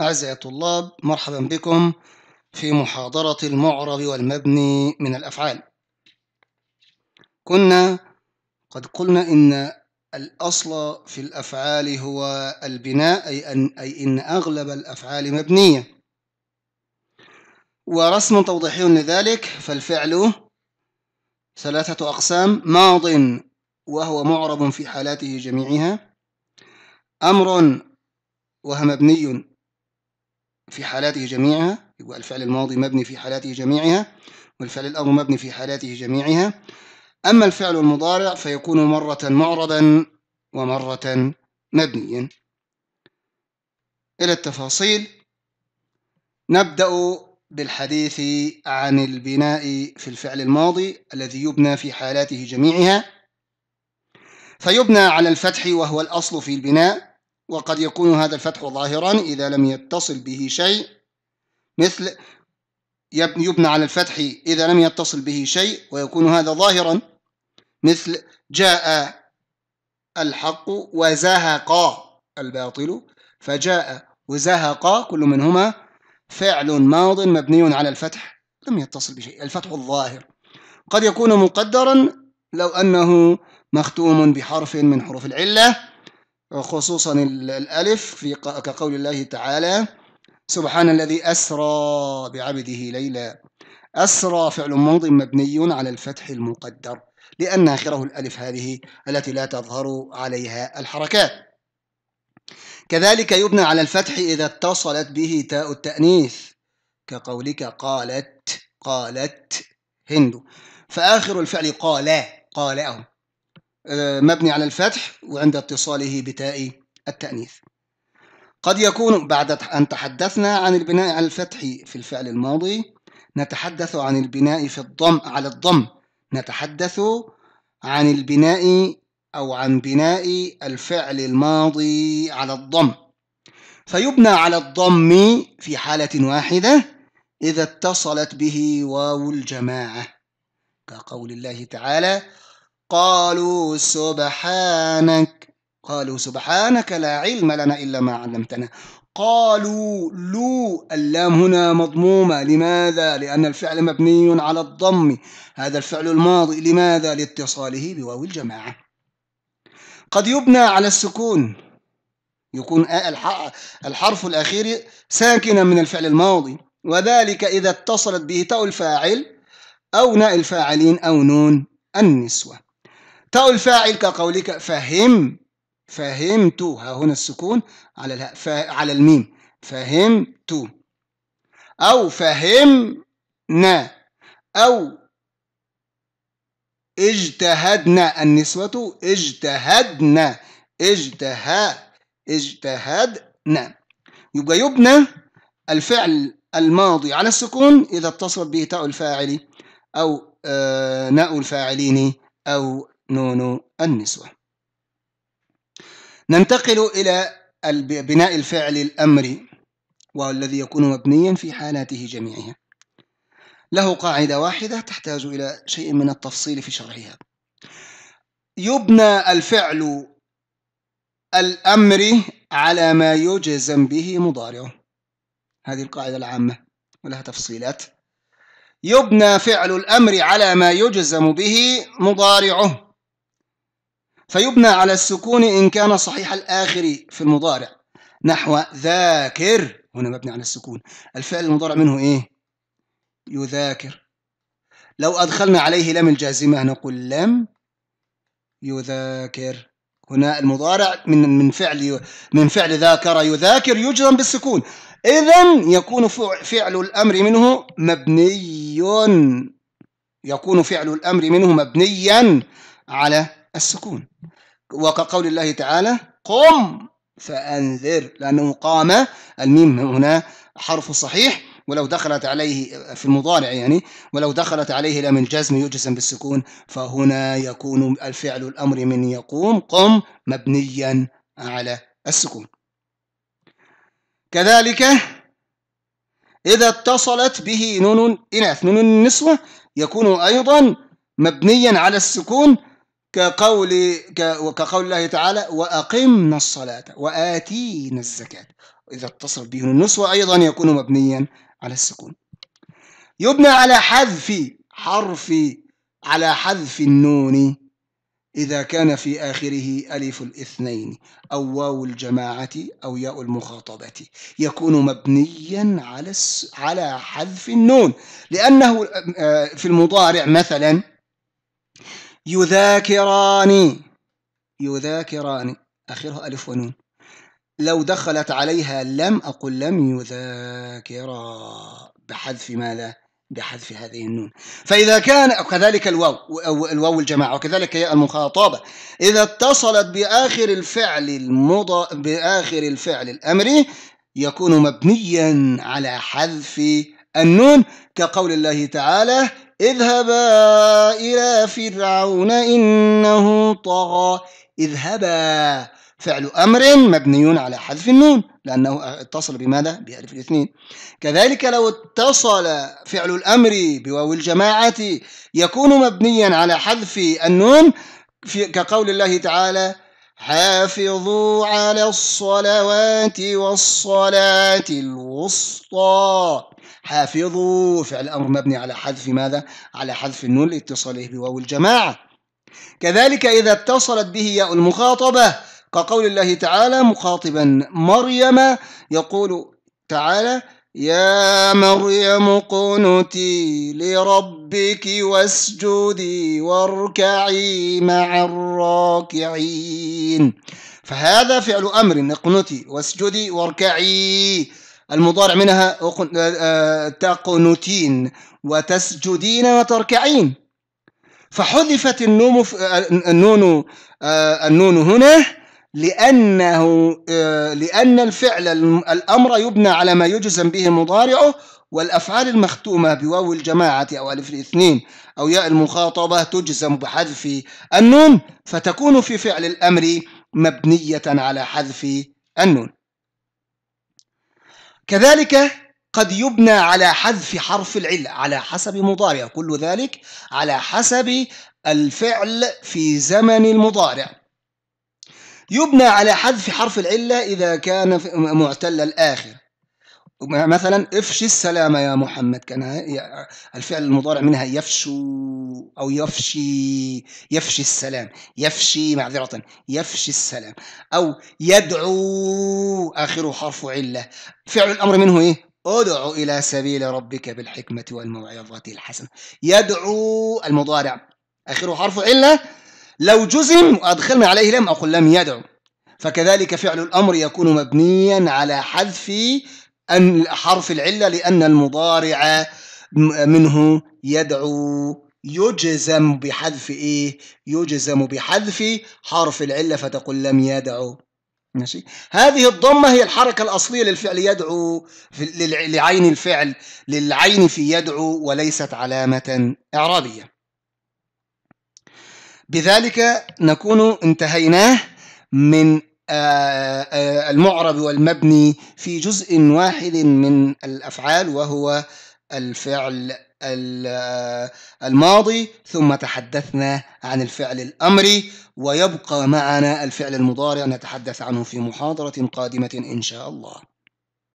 أعزائي الطلاب مرحبا بكم في محاضرة المعرب والمبني من الأفعال كنا قد قلنا إن الأصل في الأفعال هو البناء أي أن, أي إن أغلب الأفعال مبنية ورسم توضيحي لذلك فالفعل ثلاثة أقسام ماض وهو معرب في حالاته جميعها أمر وهو مبني في حالاته جميعها يبقى الفعل الماضي مبني في حالاته جميعها والفعل الأمر مبني في حالاته جميعها أما الفعل المضارع فيكون مرة معرضا ومرة مبنيا إلى التفاصيل نبدأ بالحديث عن البناء في الفعل الماضي الذي يبنى في حالاته جميعها فيبنى على الفتح وهو الأصل في البناء وقد يكون هذا الفتح ظاهرا إذا لم يتصل به شيء مثل يبنى على الفتح إذا لم يتصل به شيء ويكون هذا ظاهرا مثل جاء الحق وزهق الباطل فجاء وزهق كل منهما فعل ماض مبني على الفتح لم يتصل بشيء الفتح الظاهر قد يكون مقدرا لو أنه مختوم بحرف من حروف العله خصوصا الألف في كقول الله تعالى سبحان الذي أسرى بعبده ليلا أسرى فعل موض مبني على الفتح المقدر لأن آخره الألف هذه التي لا تظهر عليها الحركات كذلك يبنى على الفتح إذا اتصلت به تاء التأنيث كقولك قالت قالت هند فآخر الفعل قالا قالأه آه، مبني على الفتح وعند اتصاله بتاء التأنيث قد يكون بعد أن تحدثنا عن البناء على الفتح في الفعل الماضي نتحدث عن البناء في الضم على الضم نتحدث عن البناء أو عن بناء الفعل الماضي على الضم فيبنى على الضم في حالة واحدة إذا اتصلت به واو الجماعة كقول الله تعالى قالوا سبحانك قالوا سبحانك لا علم لنا إلا ما علمتنا قالوا لو اللام هنا مضمومة لماذا؟ لأن الفعل مبني على الضم هذا الفعل الماضي لماذا؟ لاتصاله بواو الجماعة قد يبنى على السكون يكون الحرف الأخير ساكنا من الفعل الماضي وذلك إذا اتصلت به تاء الفاعل أو ناء الفاعلين أو نون النسوة تاء الفاعل كقولك فهم فهمت ها هنا السكون على الهاء على الميم فهمت أو فهمنا أو اجتهدنا النسوة اجتهدنا اجتها اجتهدنا يبقى يبنى الفعل الماضي على السكون إذا اتصلت به تاء الفاعل أو آه، ناء الفاعلين أو نون النسوة ننتقل إلى بناء الفعل الأمري والذي يكون مبنيا في حالاته جميعها له قاعدة واحدة تحتاج إلى شيء من التفصيل في شرحها يبنى الفعل الأمر على ما يجزم به مضارعه هذه القاعدة العامة ولها تفصيلات يبنى فعل الأمر على ما يجزم به مضارعه فيبنى على السكون إن كان صحيح الآخر في المضارع نحو ذاكر هنا مبني على السكون الفعل المضارع منه إيه يذاكر لو أدخلنا عليه لم الجازمة نقول لم يذاكر هنا المضارع من من فعل من فعل ذاكر يذاكر يجزم بالسكون إذا يكون فعل الأمر منه مبني يكون فعل الأمر منه مبنيا على السكون وكقول الله تعالى قم فأنذر لأنه قام الميم هنا حرف صحيح ولو دخلت عليه في المضارع يعني ولو دخلت عليه لام الجزم يجزم بالسكون فهنا يكون الفعل الأمر من يقوم قم مبنيا على السكون كذلك إذا اتصلت به نون إناث نون النسوة يكون أيضا مبنيا على السكون كقول كقول الله تعالى وأقمنا الصلاة وآتينا الزكاة إذا اتصل به النسوه ايضا يكون مبنيا على السكون يبنى على حذف حرف على حذف النون إذا كان في آخره ألف الاثنين أو واو الجماعة أو ياء المخاطبة يكون مبنيا على على حذف النون لأنه آه، في المضارع مثلا يذاكران يذاكران آخرها ألف ونون لو دخلت عليها لم أقل لم يذاكرا بحذف ماذا؟ بحذف هذه النون فإذا كان كذلك الواو الواو الجماعة وكذلك هي المخاطبة إذا اتصلت بآخر الفعل المض... بآخر الفعل الأمري يكون مبنيا على حذف النون كقول الله تعالى اذهبا إلى فرعون إنه طغى اذهبا فعل أمر مبني على حذف النون لأنه اتصل بماذا؟ بألف الاثنين كذلك لو اتصل فعل الأمر بواو الجماعة يكون مبنيا على حذف النون في كقول الله تعالى حافظوا على الصلوات والصلاة الوسطى حافظوا فعل أمر مبني على حذف ماذا؟ على حذف النون لاتصاله بواو الجماعة كذلك إذا اتصلت به ياء المخاطبة كقول الله تعالى مخاطبا مريم يقول تعالى يا مريم اقنتي لربك واسجدي واركعي مع الراكعين فهذا فعل أمر اقنتي واسجدي واركعي المضارع منها آه، آه، تقنتين وتسجدين وتركعين فحذفت النوم النون آه، النون هنا لأنه لأن الفعل الأمر يبنى على ما يجزم به مضارعه والأفعال المختومة بواو الجماعة أو ألف الاثنين أو ياء المخاطبة تجزم بحذف النون فتكون في فعل الأمر مبنية على حذف النون كذلك قد يبنى على حذف حرف العلة على حسب مضارع كل ذلك على حسب الفعل في زمن المضارع يبنى على حذف حرف العلة إذا كان معتل الآخر مثلا افشي السلام يا محمد كان الفعل المضارع منها يفشو او يفشي يفشي السلام يفشي معذره يفشي السلام او يدعو اخره حرف عله فعل الامر منه ايه ادعو الى سبيل ربك بالحكمه والموعظه الحسنه يدعو المضارع اخره حرف عله لو جزم وادخلنا عليه لم اقل لم يدعو فكذلك فعل الامر يكون مبنيا على حذف أن حرف العلة لأن المضارع منه يدعو يجزم بحذف إيه؟ يجزم بحذف حرف العلة فتقول لم يدعو ماشي هذه الضمة هي الحركة الأصلية للفعل يدعو لعين الفعل للعين في يدعو وليست علامة إعرابية بذلك نكون انتهيناه من آه، آه، المعرب والمبني في جزء واحد من الافعال وهو الفعل آه، الماضي ثم تحدثنا عن الفعل الامري ويبقى معنا الفعل المضارع نتحدث عنه في محاضره قادمه ان شاء الله